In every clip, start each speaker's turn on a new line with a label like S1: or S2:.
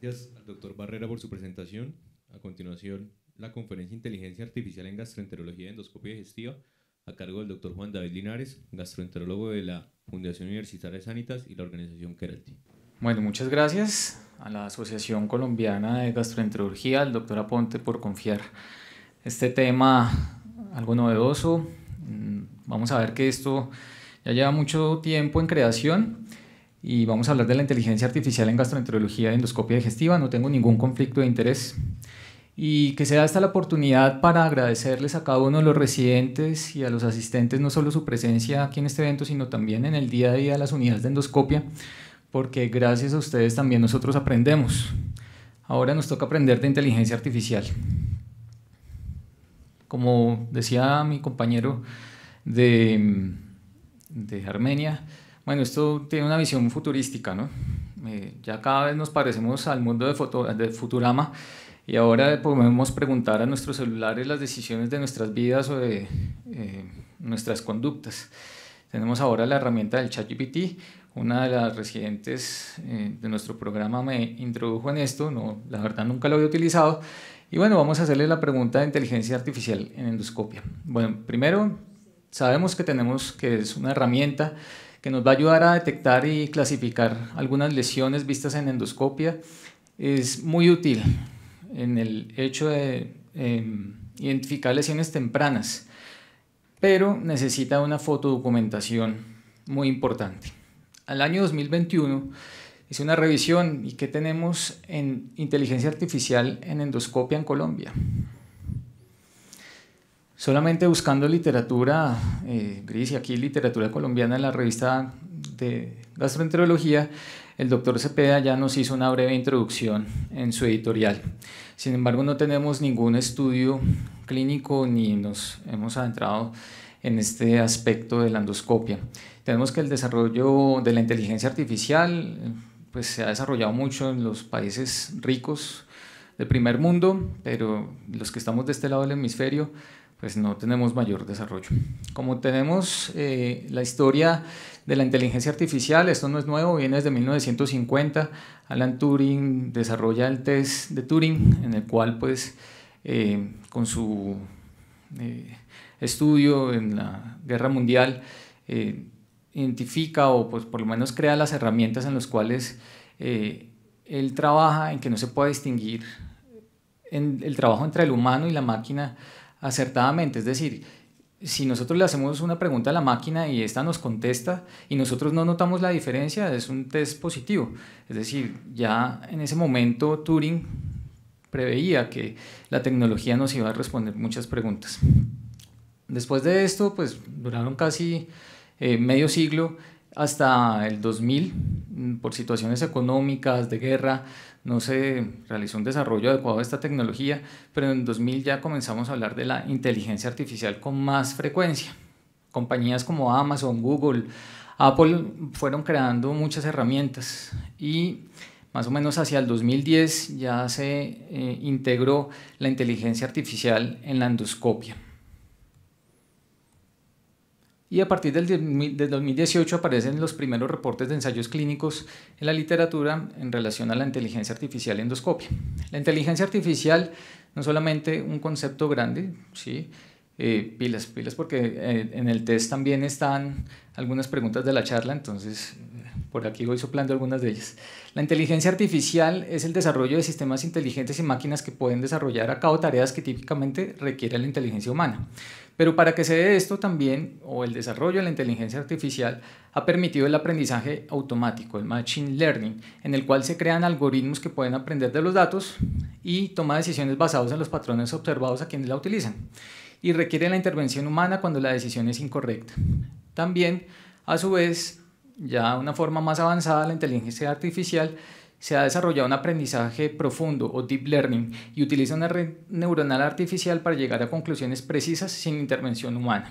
S1: gracias al doctor Barrera por su presentación. A continuación, la conferencia Inteligencia Artificial en Gastroenterología y Endoscopia Digestiva a cargo del doctor Juan David Linares, gastroenterólogo de la Fundación Universitaria de Sanitas y la organización Keralty. Bueno, muchas gracias a la Asociación Colombiana de Gastroenterología, al doctor Aponte, por confiar este tema algo novedoso. Mm, vamos a ver que esto ya lleva mucho tiempo en creación y vamos a hablar de la inteligencia artificial en gastroenterología y endoscopia digestiva. No tengo ningún conflicto de interés. Y que sea esta la oportunidad para agradecerles a cada uno de los residentes y a los asistentes, no solo su presencia aquí en este evento, sino también en el día a día de las unidades de endoscopia, porque gracias a ustedes también nosotros aprendemos. Ahora nos toca aprender de inteligencia artificial. Como decía mi compañero de, de Armenia, bueno, esto tiene una visión futurística, ¿no? Eh, ya cada vez nos parecemos al mundo de, de Futurama y ahora podemos preguntar a nuestros celulares las decisiones de nuestras vidas o de eh, nuestras conductas. Tenemos ahora la herramienta del ChatGPT. Una de las residentes eh, de nuestro programa me introdujo en esto, no, la verdad nunca lo había utilizado. Y bueno, vamos a hacerle la pregunta de inteligencia artificial en endoscopia. Bueno, primero, sabemos que tenemos que es una herramienta que nos va a ayudar a detectar y clasificar algunas lesiones vistas en endoscopia, es muy útil en el hecho de em, identificar lesiones tempranas, pero necesita una fotodocumentación muy importante. Al año 2021 hice una revisión y qué tenemos en inteligencia artificial en endoscopia en Colombia solamente buscando literatura eh, gris y aquí literatura colombiana en la revista de gastroenterología, el doctor Cepeda ya nos hizo una breve introducción en su editorial. Sin embargo, no tenemos ningún estudio clínico ni nos hemos adentrado en este aspecto de la endoscopia. Tenemos que el desarrollo de la inteligencia artificial pues, se ha desarrollado mucho en los países ricos del primer mundo, pero los que estamos de este lado del hemisferio pues no tenemos mayor desarrollo. Como tenemos eh, la historia de la inteligencia artificial, esto no es nuevo, viene desde 1950. Alan Turing desarrolla el test de Turing, en el cual pues eh, con su eh, estudio en la guerra mundial identifica o pues por lo menos crea las herramientas en las cuales él trabaja en que no se pueda distinguir en el trabajo entre el humano y la máquina acertadamente. Es decir, si nosotros le hacemos una pregunta a la máquina y esta nos contesta y nosotros no notamos la diferencia, es un test positivo. Es decir, ya en ese momento Turing preveía que la tecnología nos iba a responder muchas preguntas. Después de esto, pues duraron casi eh, medio siglo hasta el 2000, mm, por situaciones económicas, de guerra, no se realizó un desarrollo adecuado de esta tecnología, pero en 2000 ya comenzamos a hablar de la inteligencia artificial con más frecuencia. Compañías como Amazon, Google, Apple fueron creando muchas herramientas y más o menos hacia el 2010 ya se eh, integró la inteligencia artificial en la endoscopia y a partir del, 2018 aparecen los primeros reportes de ensayos clínicos en la literatura en relación a la inteligencia artificial endoscopia. La inteligencia artificial no solamente un concepto grande, ¿sí? Eh, pilas, pilas, porque eh, en el test también están algunas preguntas de la charla, entonces por aquí voy soplando algunas de ellas. La inteligencia artificial es el desarrollo de sistemas inteligentes y máquinas que pueden desarrollar a cabo tareas que típicamente requiere la inteligencia humana. Pero para que se dé esto también, o el desarrollo de la inteligencia artificial, ha permitido el aprendizaje automático, el machine learning, en el cual se crean algoritmos que pueden aprender de los datos y toma decisiones basadas en los patrones observados a quienes la utilizan. Y requiere la intervención humana cuando la decisión es incorrecta. También, a su vez, ya una forma más avanzada, de la inteligencia artificial se ha desarrollado un aprendizaje profundo o deep learning y utiliza una red neuronal artificial para llegar a conclusiones precisas sin intervención humana.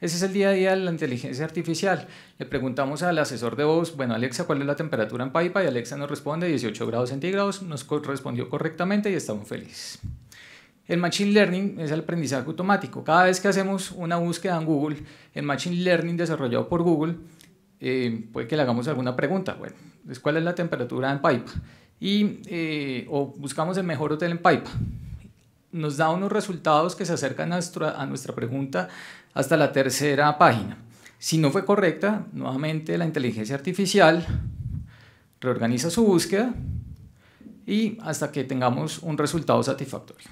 S1: Ese es el día a día de la inteligencia artificial. Le preguntamos al asesor de voz, bueno Alexa, ¿cuál es la temperatura en Paipa? Y Alexa nos responde 18 grados centígrados, nos respondió correctamente y estamos felices. El Machine Learning es el aprendizaje automático. Cada vez que hacemos una búsqueda en Google, el Machine Learning desarrollado por Google eh, puede que le hagamos alguna pregunta. Bueno, pues, ¿cuál es la temperatura en Paipa? Y, eh, o buscamos el mejor hotel en Paipa. Nos da unos resultados que se acercan a nuestra, pregunta hasta la tercera página. Si no fue correcta, nuevamente la inteligencia artificial reorganiza su búsqueda y hasta que tengamos un resultado satisfactorio.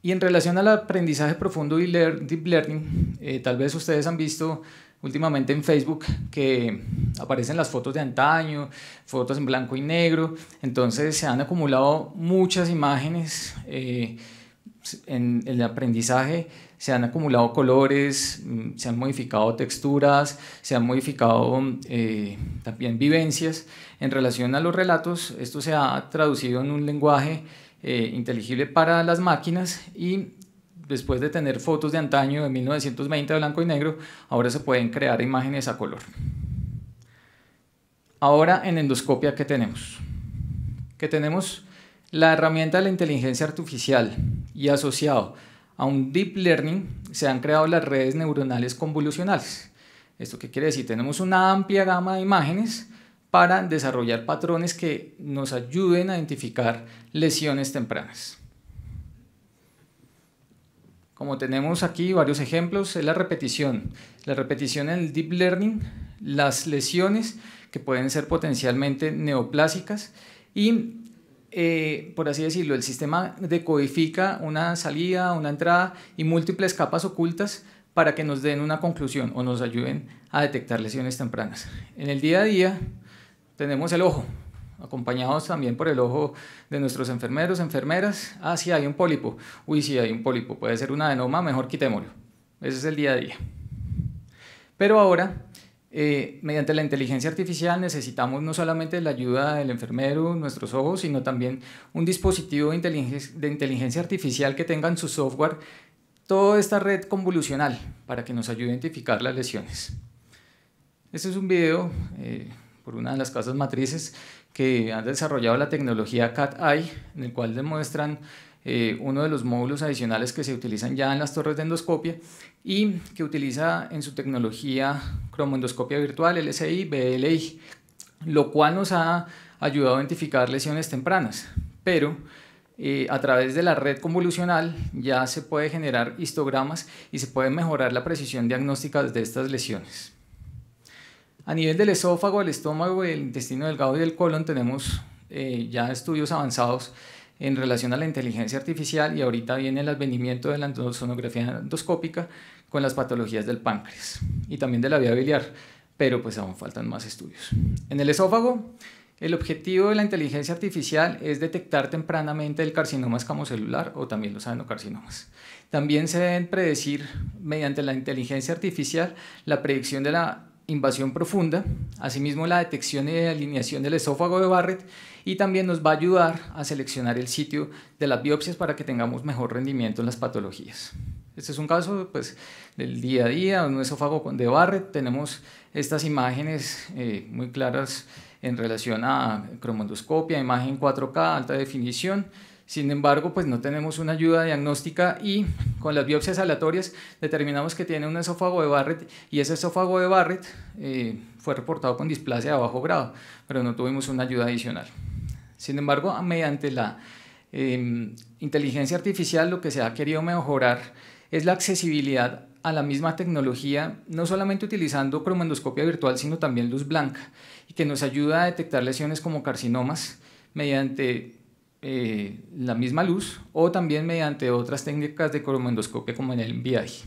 S1: Y en relación al aprendizaje profundo y deep learning, eh, tal vez ustedes han visto últimamente en Facebook que aparecen las fotos de antaño, fotos en blanco y negro, entonces se han acumulado muchas imágenes eh, en, el aprendizaje, se han acumulado colores, mm, se han modificado texturas, se han modificado eh, también vivencias. En relación a los relatos, esto se ha traducido en un lenguaje eh, inteligible para las máquinas y después de tener fotos de antaño de 1920 de blanco y negro, ahora se pueden crear imágenes a color. Ahora en endoscopia, ¿qué tenemos? Que tenemos la herramienta de la inteligencia artificial y asociado a un deep learning se han creado las redes neuronales convolucionales. ¿Esto qué quiere decir? Tenemos una amplia gama de imágenes para desarrollar patrones que nos ayuden a identificar lesiones tempranas. Como tenemos aquí varios ejemplos, es la repetición. La repetición en el deep learning, las lesiones que pueden ser potencialmente neoplásicas y, eh, por así decirlo, el sistema decodifica una salida, una entrada y múltiples capas ocultas para que nos den una conclusión o nos ayuden a detectar lesiones tempranas. En el día a día tenemos el ojo, acompañados también por el ojo de nuestros enfermeros, enfermeras. Ah, sí, hay un pólipo. Uy, sí, hay un pólipo. Puede ser una adenoma, mejor quitémoslo. Ese es el día a día. Pero ahora, eh, mediante la inteligencia artificial necesitamos no solamente la ayuda del enfermero, nuestros ojos, sino también un dispositivo de inteligencia, artificial que tenga en su software toda esta red convolucional para que nos ayude a identificar las lesiones. Este es un video eh, por una de las casas matrices que han desarrollado la tecnología CAT-AI, en el cual demuestran eh, uno de los módulos adicionales que se utilizan ya en las torres de endoscopia y que utiliza en su tecnología cromoendoscopia virtual, LSI, BLI, lo cual nos ha ayudado a identificar lesiones tempranas. Pero eh, a través de la red convolucional ya se puede generar histogramas y se puede mejorar la precisión diagnóstica de estas lesiones. A nivel del esófago, el estómago, el intestino delgado y el colon tenemos eh, ya estudios avanzados en relación a la inteligencia artificial y ahorita viene el advenimiento de la endosonografía endoscópica con las patologías del páncreas y también de la vía biliar, pero pues aún faltan más estudios. En el esófago, el objetivo de la inteligencia artificial es detectar tempranamente el carcinoma escamocelular o también los adenocarcinomas. También se deben predecir mediante la inteligencia artificial la predicción de la invasión profunda, asimismo la detección y alineación del esófago de Barrett y también nos va a ayudar a seleccionar el sitio de las biopsias para que tengamos mejor rendimiento en las patologías. Este es un caso pues, del día a día, un esófago de Barrett, tenemos estas imágenes eh, muy claras en relación a cromondoscopia, imagen 4K, alta definición, sin embargo, pues no tenemos una ayuda diagnóstica y con las biopsias aleatorias determinamos que tiene un esófago de Barrett y ese esófago de Barrett eh, fue reportado con displasia de bajo grado, pero no tuvimos una ayuda adicional. Sin embargo, mediante la em, inteligencia artificial lo que se ha querido mejorar es la accesibilidad a la misma tecnología, no solamente utilizando cromendoscopia virtual, sino también luz blanca, y que nos ayuda a detectar lesiones como carcinomas mediante eh, la misma luz o también mediante otras técnicas de cromendoscopia como en el viaje.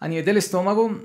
S1: A nivel del estómago,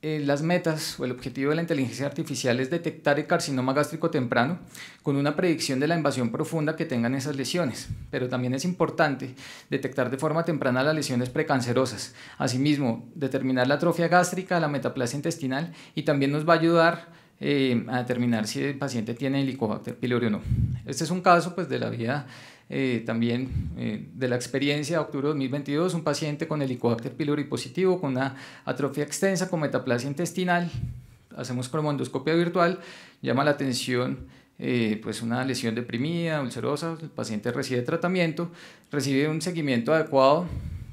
S1: eh, las metas o el objetivo de la inteligencia artificial es detectar el carcinoma gástrico temprano con una predicción de la invasión profunda que tengan esas lesiones, pero también es importante detectar de forma temprana las lesiones precancerosas. Asimismo, determinar la atrofia gástrica, la metaplasia intestinal y también nos va a ayudar eh, a determinar si el paciente tiene helicobacter pylori o no. Este es un caso pues, de la vida eh, también eh, de la experiencia de octubre de 2022, un paciente con helicobacter pylori positivo, con una atrofia extensa, con metaplasia intestinal. Hacemos cromoendoscopia virtual, llama la atención eh, pues una lesión deprimida, ulcerosa, el paciente recibe tratamiento, recibe un seguimiento adecuado,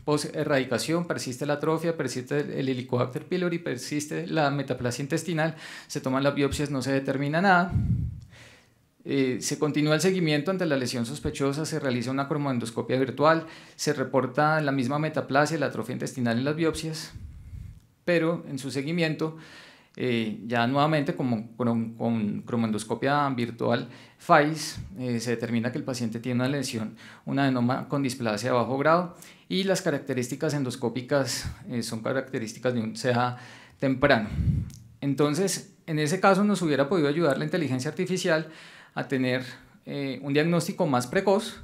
S1: post erradicación persiste la atrofia, persiste el helicobacter pylori, persiste la metaplasia intestinal, se toman las biopsias, no se determina nada, eh, se continúa el seguimiento ante la lesión sospechosa, se realiza una cromoendoscopia virtual, se reporta la misma metaplasia, la atrofia intestinal en las biopsias, pero en su seguimiento, eh, ya nuevamente con, con, cromoendoscopia virtual FAIS, eh, se determina que el paciente tiene una lesión, una adenoma con displasia de bajo grado y las características endoscópicas son características de un CA temprano. Entonces, en ese caso nos hubiera podido ayudar la inteligencia artificial a tener eh, un diagnóstico más precoz,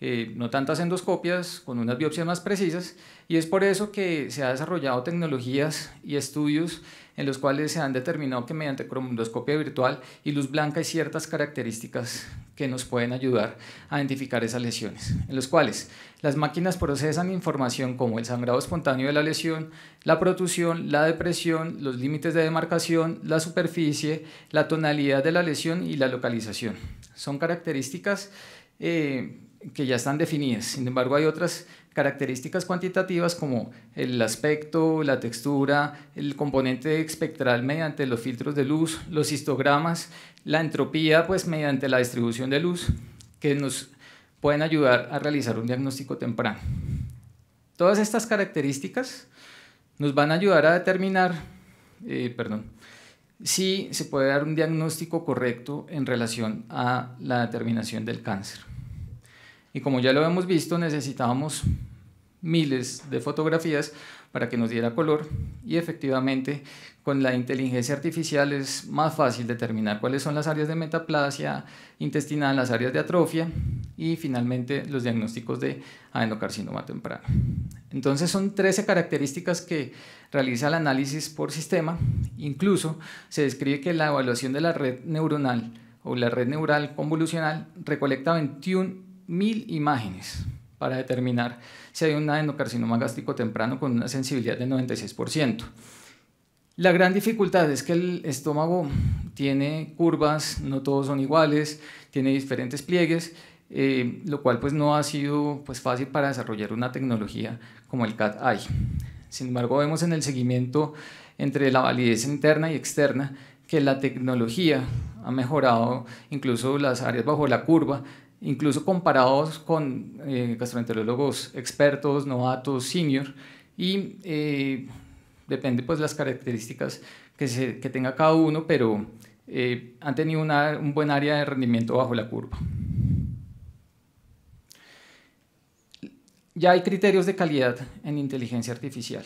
S1: eh, no tantas endoscopias, con unas biopsias más precisas, y es por eso que se ha desarrollado tecnologías y estudios en los cuales se han determinado que mediante cromendoscopia virtual y luz blanca hay ciertas características que nos pueden ayudar a identificar esas lesiones, en los cuales las máquinas procesan información como el sangrado espontáneo de la lesión, la protusión, la depresión, los límites de demarcación, la superficie, la tonalidad de la lesión y la localización. Son características eh, que ya están definidas, sin embargo hay otras características cuantitativas como el aspecto, la textura, el componente espectral mediante los filtros de luz, los histogramas, la entropía pues mediante la distribución de luz que nos pueden ayudar a realizar un diagnóstico temprano. Todas estas características nos van a ayudar a determinar, eh, perdón, si se puede dar un diagnóstico correcto en relación a la determinación del cáncer. Y como ya lo hemos visto, necesitábamos miles de fotografías para que nos diera color y efectivamente con la inteligencia artificial es más fácil determinar cuáles son las áreas de metaplasia intestinal, las áreas de atrofia y finalmente los diagnósticos de adenocarcinoma temprano. Entonces son 13 características que realiza el análisis por sistema, incluso se describe que la evaluación de la red neuronal o la red neural convolucional recolecta 21 mil imágenes para determinar si hay un adenocarcinoma gástrico temprano con una sensibilidad del 96%. La gran dificultad es que el estómago tiene curvas, no todos son iguales, tiene diferentes pliegues, eh, lo cual pues no ha sido pues fácil para desarrollar una tecnología como el CAT-AI. Sin embargo, vemos en el seguimiento entre la validez interna y externa que la tecnología ha mejorado incluso las áreas bajo la curva incluso comparados con eh, gastroenterólogos expertos, novatos, senior, y eh, depende de pues, las características que, tenga cada uno, pero eh, han tenido un buen área de rendimiento bajo la curva. Ya hay criterios de calidad en inteligencia artificial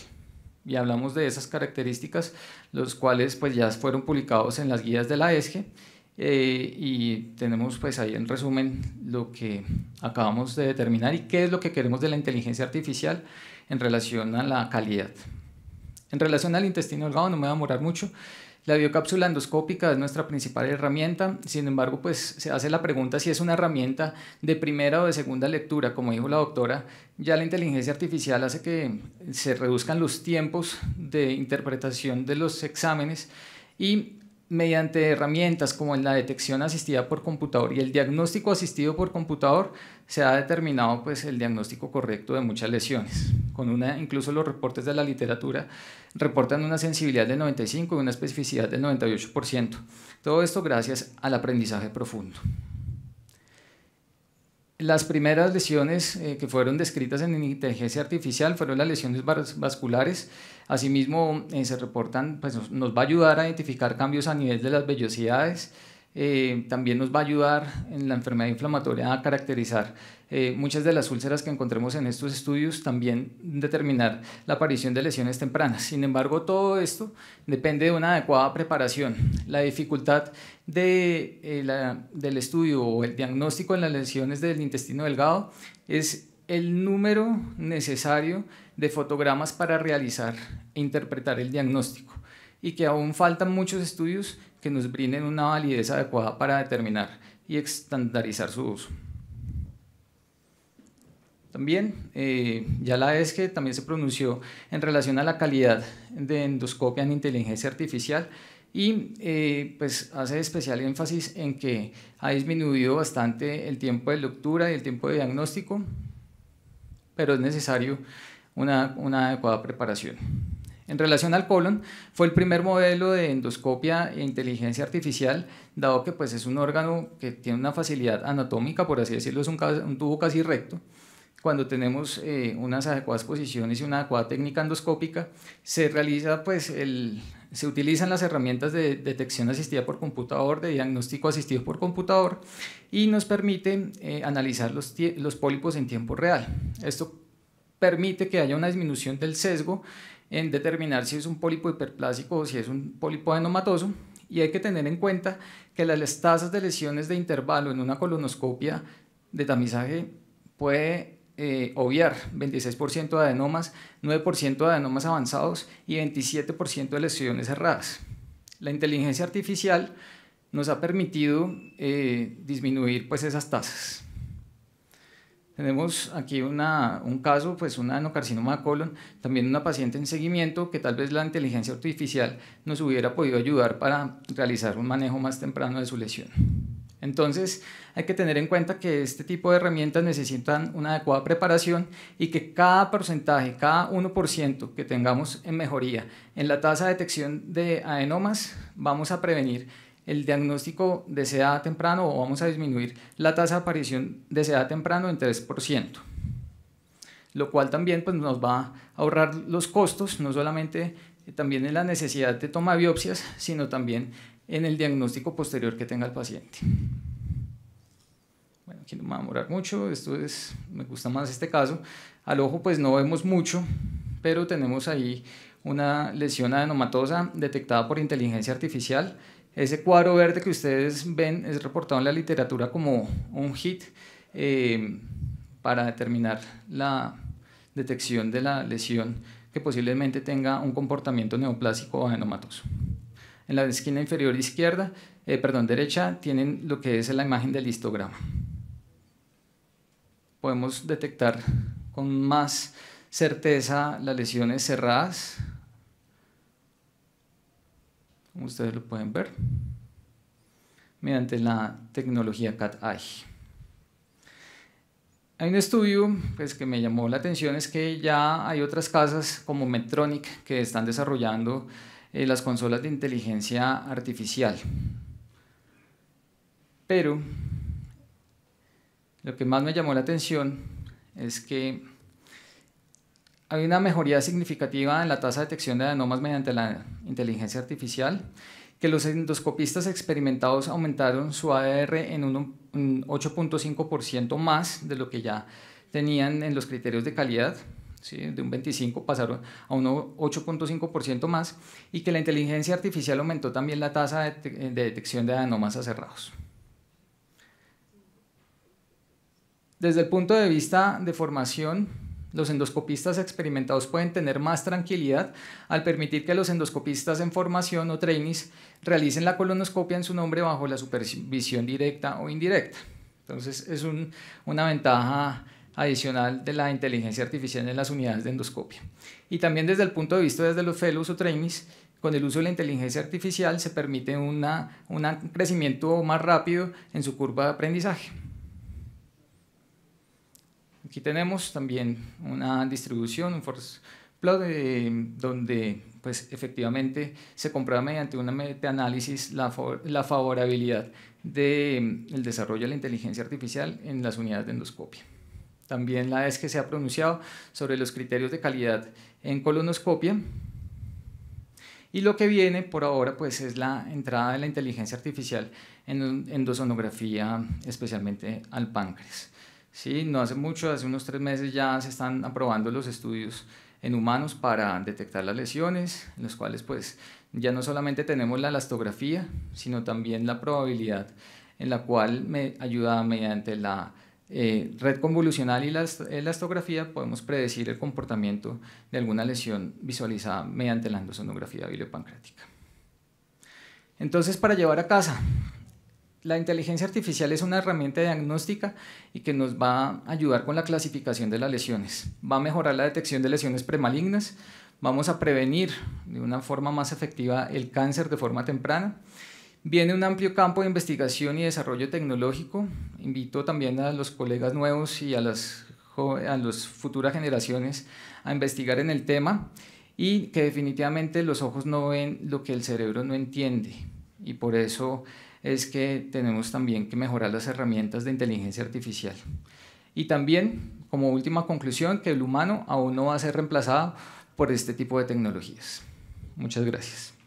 S1: y hablamos de esas características, los cuales pues, ya fueron publicados en las guías de la ESGE eh, y tenemos pues ahí en resumen lo que acabamos de determinar y qué es lo que queremos de la inteligencia artificial en relación a la calidad. En relación al intestino delgado no me voy a demorar mucho. La biocápsula endoscópica es nuestra principal herramienta, sin embargo, pues se hace la pregunta si es una herramienta de primera o de segunda lectura, como dijo la doctora, ya la inteligencia artificial hace que se reduzcan los tiempos de interpretación de los exámenes y mediante herramientas como la detección asistida por computador y el diagnóstico asistido por computador, se ha determinado pues, el diagnóstico correcto de muchas lesiones. Con una, incluso los reportes de la literatura reportan una sensibilidad del 95 y una especificidad del 98%. Todo esto gracias al aprendizaje profundo. Las primeras lesiones eh, que fueron descritas en inteligencia artificial fueron las lesiones vasculares Asimismo, eh, se reportan, pues nos, va a ayudar a identificar cambios a nivel de las vellosidades. Eh, también nos va a ayudar en la enfermedad inflamatoria a caracterizar eh, muchas de las úlceras que encontremos en estos estudios, también determinar la aparición de lesiones tempranas. Sin embargo, todo esto depende de una adecuada preparación. La dificultad de, del estudio o el diagnóstico en las lesiones del intestino delgado es el número necesario de fotogramas para realizar e interpretar el diagnóstico y que aún faltan muchos estudios que nos brinden una validez adecuada para determinar y estandarizar su uso. También, eh, ya la es que también se pronunció en relación a la calidad de endoscopia en inteligencia artificial y eh, pues hace especial énfasis en que ha disminuido bastante el tiempo de lectura y el tiempo de diagnóstico, pero es necesario una, adecuada preparación. En relación al colon, fue el primer modelo de endoscopia e inteligencia artificial, dado que pues, es un órgano que tiene una facilidad anatómica, por así decirlo, es un, tubo casi recto. Cuando tenemos eh, unas adecuadas posiciones y una adecuada técnica endoscópica, se, realiza, pues, el, se utilizan las herramientas de detección asistida por computador, de diagnóstico asistido por computador, y nos permite eh, analizar los, los pólipos en tiempo real. Esto permite que haya una disminución del sesgo en determinar si es un pólipo hiperplásico o si es un pólipo adenomatoso. Y hay que tener en cuenta que las tasas de lesiones de intervalo en una colonoscopia de tamizaje puede eh, obviar 26% de adenomas, 9% de adenomas avanzados y 27% de lesiones cerradas. La inteligencia artificial nos ha permitido eh, disminuir pues, esas tasas. Tenemos aquí un caso, pues una adenocarcinoma de colon, también una paciente en seguimiento que tal vez la inteligencia artificial nos hubiera podido ayudar para realizar un manejo más temprano de su lesión. Entonces hay que tener en cuenta que este tipo de herramientas necesitan una adecuada preparación y que cada porcentaje, cada 1% que tengamos en mejoría en la tasa de detección de adenomas, vamos a prevenir el diagnóstico de seda temprano o vamos a disminuir la tasa de aparición de seda temprano en 3%, lo cual también pues, nos va a ahorrar los costos, no solamente eh, también en la necesidad de toma biopsias, sino también en el diagnóstico posterior que tenga el paciente. Bueno, aquí no me va a demorar mucho, esto me gusta más este caso. Al ojo pues no vemos mucho, pero tenemos ahí una lesión adenomatosa detectada por inteligencia artificial ese cuadro verde que ustedes ven es reportado en la literatura como un hit eh, para determinar la detección de la lesión que posiblemente tenga un comportamiento neoplásico o adenomatoso. En la esquina inferior izquierda, eh, perdón, derecha, tienen lo que es la imagen del histograma. Podemos detectar con más certeza las lesiones cerradas, como ustedes lo pueden ver, mediante la tecnología CAT-AI. Hay un estudio pues, que me llamó la atención, es que ya hay otras casas como Medtronic que están desarrollando eh, las consolas de inteligencia artificial. Pero lo que más me llamó la atención es que hay una mejoría significativa en la tasa de detección de adenomas mediante la inteligencia artificial, que los endoscopistas experimentados aumentaron su ADR en un 8.5% más de lo que ya tenían en los criterios de calidad, ¿sí? de un 25 pasaron a un 8.5% más, y que la inteligencia artificial aumentó también la tasa de, detección de adenomas cerrados. Desde el punto de vista de formación, los endoscopistas experimentados pueden tener más tranquilidad al permitir que los endoscopistas en formación o trainees realicen la colonoscopia en su nombre bajo la supervisión directa o indirecta. Entonces es una ventaja adicional de la inteligencia artificial en las unidades de endoscopia. Y también desde el punto de vista desde los fellows o trainees, con el uso de la inteligencia artificial se permite un crecimiento más rápido en su curva de aprendizaje. Aquí tenemos también una distribución, un force plot, eh, donde pues, efectivamente se comprueba mediante un meta la, la favorabilidad del mm, desarrollo de la inteligencia artificial en las unidades de endoscopia. También la es que se ha pronunciado sobre los criterios de calidad en colonoscopia. Y lo que viene por ahora pues, es la entrada de la inteligencia artificial en endosonografía, especialmente al páncreas. Sí, no hace mucho, hace unos tres meses ya se están aprobando los estudios en humanos para detectar las lesiones, en los cuales pues ya no solamente tenemos la elastografía, sino también la probabilidad en la cual me ayuda mediante la eh, red convolucional y la elastografía podemos predecir el comportamiento de alguna lesión visualizada mediante la endosonografía biliopancrática. Entonces, para llevar a casa, la inteligencia artificial es una herramienta diagnóstica y que nos va a ayudar con la clasificación de las lesiones. Va a mejorar la detección de lesiones premalignas, vamos a prevenir de una forma más efectiva el cáncer de forma temprana. Viene un amplio campo de investigación y desarrollo tecnológico. Invito también a los colegas nuevos y a las, futuras generaciones a investigar en el tema y que definitivamente los ojos no ven lo que el cerebro no entiende. Y por eso es que tenemos también que mejorar las herramientas de inteligencia artificial. Y también, como última conclusión, que el humano aún no va a ser reemplazado por este tipo de tecnologías. Muchas gracias.